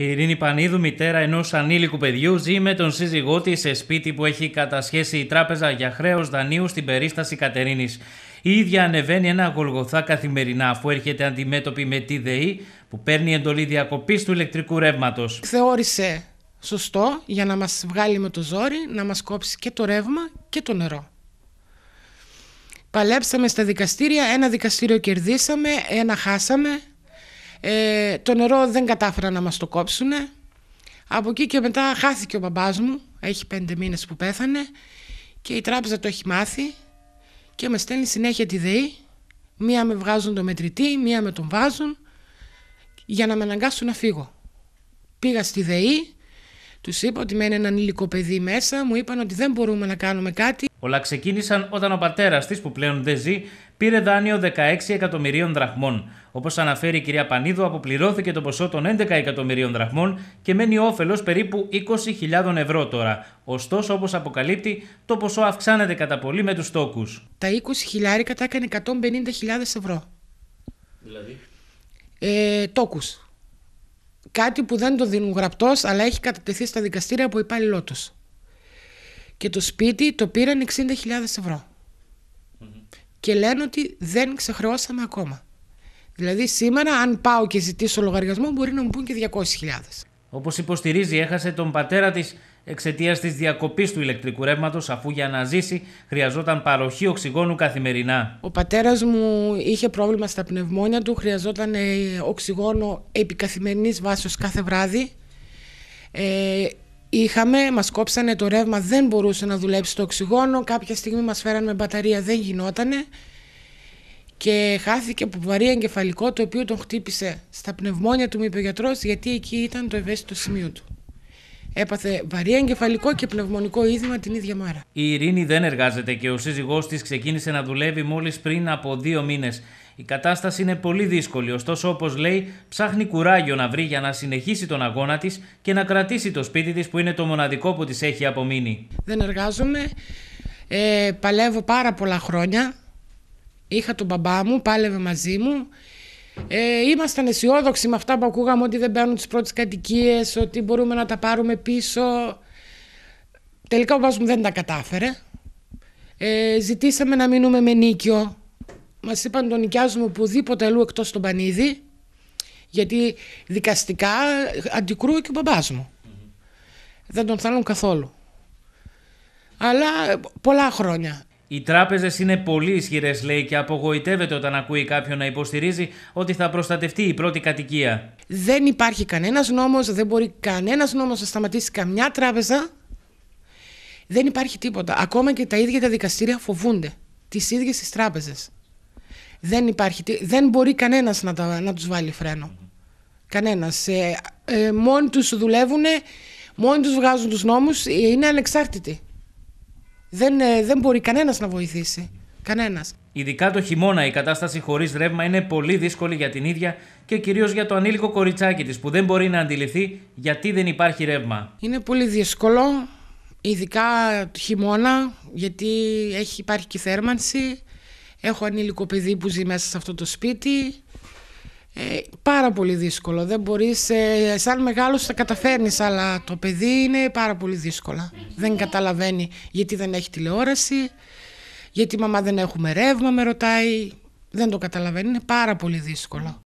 Η Ειρήνη Πανίδου, μητέρα ενός ανήλικου παιδιού, ζει με τον σύζυγό της σε σπίτι που έχει κατασχέσει η τράπεζα για χρέος δανείου στην περίσταση Κατερίνης. Η ίδια ανεβαίνει ένα γολγοθά καθημερινά αφού έρχεται αντιμέτωπη με τη ΔΕΗ που παίρνει εντολή διακοπής του ηλεκτρικού ρεύματος. Θεώρησε σωστό για να μας βγάλει με το ζόρι να μας κόψει και το ρεύμα και το νερό. Παλέψαμε στα δικαστήρια, ένα δικαστήριο κερδίσαμε, ένα χάσαμε, ε, το νερό δεν κατάφερα να μας το κόψουν. Από εκεί και μετά χάθηκε ο μπαμπάς μου, έχει πέντε μήνες που πέθανε και η τράπεζα το έχει μάθει και με στέλνει συνέχεια τη ΔΕΗ. Μία με βγάζουν το μετρητή, μία με τον βάζουν για να με αναγκάσουν να φύγω. Πήγα στη ΔΕΗ, τους είπα ότι μένει έναν υλικό παιδί μέσα, μου είπαν ότι δεν μπορούμε να κάνουμε κάτι. Όλα ξεκίνησαν όταν ο πατέρας της, που πλέον δεν ζει, πήρε δάνειο 16 εκατομμυρίων δραχμών. Όπως αναφέρει η κυρία Πανίδου, αποπληρώθηκε το ποσό των 11 εκατομμυρίων δραχμών και μένει όφελος περίπου 20.000 ευρώ τώρα. Ωστόσο, όπως αποκαλύπτει, το ποσό αυξάνεται κατά πολύ με τους τόκους. Τα 20 χιλιάρικα τα έκανε 150.000 ευρώ. Δηλαδή. Ε, τόκους. Κάτι που δεν το δίνουν γραπτός, αλλά έχει κατατεθεί στα δικαστήρια από υπάλληλό τους και το σπίτι το πήραν 60.000 ευρω Και λένε ότι δεν ξεχρεώσαμε ακόμα. Δηλαδή σήμερα αν πάω και ζητήσω λογαριασμό μπορεί να μου πούν και 200.000. Όπως υποστηρίζει έχασε τον πατέρα της εξαιτίας της διακοπής του ηλεκτρικού ρεύματος, αφού για να ζήσει χρειαζόταν παροχή οξυγόνου καθημερινά. Ο πατέρας μου είχε πρόβλημα στα πνευμόνια του, χρειαζόταν ε, οξυγόνο επικαθημερινής βάση κάθε βράδυ. Ε, Είχαμε, μας κόψανε το ρεύμα, δεν μπορούσε να δουλέψει το οξυγόνο. Κάποια στιγμή μας φέραν με μπαταρία, δεν γινότανε. Και χάθηκε από βαρύ εγκεφαλικό, το οποίο τον χτύπησε στα πνευμόνια του, μου είπε ο γιατρός, γιατί εκεί ήταν το ευαίσθητο σημείο του. Έπαθε βαρύ εγκεφαλικό και πνευμονικό είδημα την ίδια μέρα. Η Ειρήνη δεν εργάζεται και ο σύζυγός της ξεκίνησε να δουλεύει μόλις πριν από δύο μήνες. Η κατάσταση είναι πολύ δύσκολη, ωστόσο όπως λέει ψάχνει κουράγιο να βρει για να συνεχίσει τον αγώνα της και να κρατήσει το σπίτι της που είναι το μοναδικό που της έχει απομείνει. Δεν εργάζομαι, ε, παλεύω πάρα πολλά χρόνια, είχα τον μπαμπά μου, πάλευε μαζί μου. Ε, ήμασταν αισιόδοξοι με αυτά που ακούγαμε ότι δεν παίρνουν τις πρώτες κατοικίες, ότι μπορούμε να τα πάρουμε πίσω. Τελικά ο μπαμπάς μου δεν τα κατάφερε. Ε, ζητήσαμε να μείνουμε με νίκιο Μας είπαν τον νοικιάζουμε οπουδήποτε αλλού εκτός τον Πανίδη, γιατί δικαστικά αντικρούει και ο μπαμπάς μου. Δεν τον θέλουν καθόλου. Αλλά πολλά χρόνια. Οι τράπεζες είναι πολύ ισχυρές, λέει, και απογοητεύεται όταν ακούει κάποιον να υποστηρίζει ότι θα προστατευτεί η πρώτη κατοικία. Δεν υπάρχει κανένας νόμος, δεν μπορεί κανένας νόμος να σταματήσει καμιά τράπεζα. Δεν υπάρχει τίποτα. Ακόμα και τα ίδια τα δικαστήρια φοβούνται τις ίδιες τις τράπεζες. Δεν, υπάρχει, δεν μπορεί κανένας να, τα, να τους βάλει φρένο. Κανένας. Ε, ε, μόνοι τους δουλεύουν, μόνοι τους βγάζουν τους νόμους, ε, είναι ανεξάρτητοι. Δεν, ε, δεν μπορεί κανένας να βοηθήσει. Κανένας. Ειδικά το χειμώνα η κατάσταση χωρίς ρεύμα είναι πολύ δύσκολη για την ίδια και κυρίως για το ανήλικο κοριτσάκι της που δεν μπορεί να αντιληφθεί γιατί δεν υπάρχει ρεύμα. Είναι πολύ δύσκολο, ειδικά το χειμώνα, γιατί έχει, υπάρχει και θέρμανση. Έχω ανήλικο παιδί που ζει μέσα σε αυτό το σπίτι. Ε, πάρα πολύ δύσκολο. Δεν μπορείς, ε, σαν μεγάλος τα καταφέρνεις, αλλά το παιδί είναι πάρα πολύ δύσκολα. Δεν καταλαβαίνει γιατί δεν έχει τηλεόραση, γιατί μαμά δεν έχουμε ρεύμα, με ρωτάει. Δεν το καταλαβαίνει, είναι πάρα πολύ δύσκολο.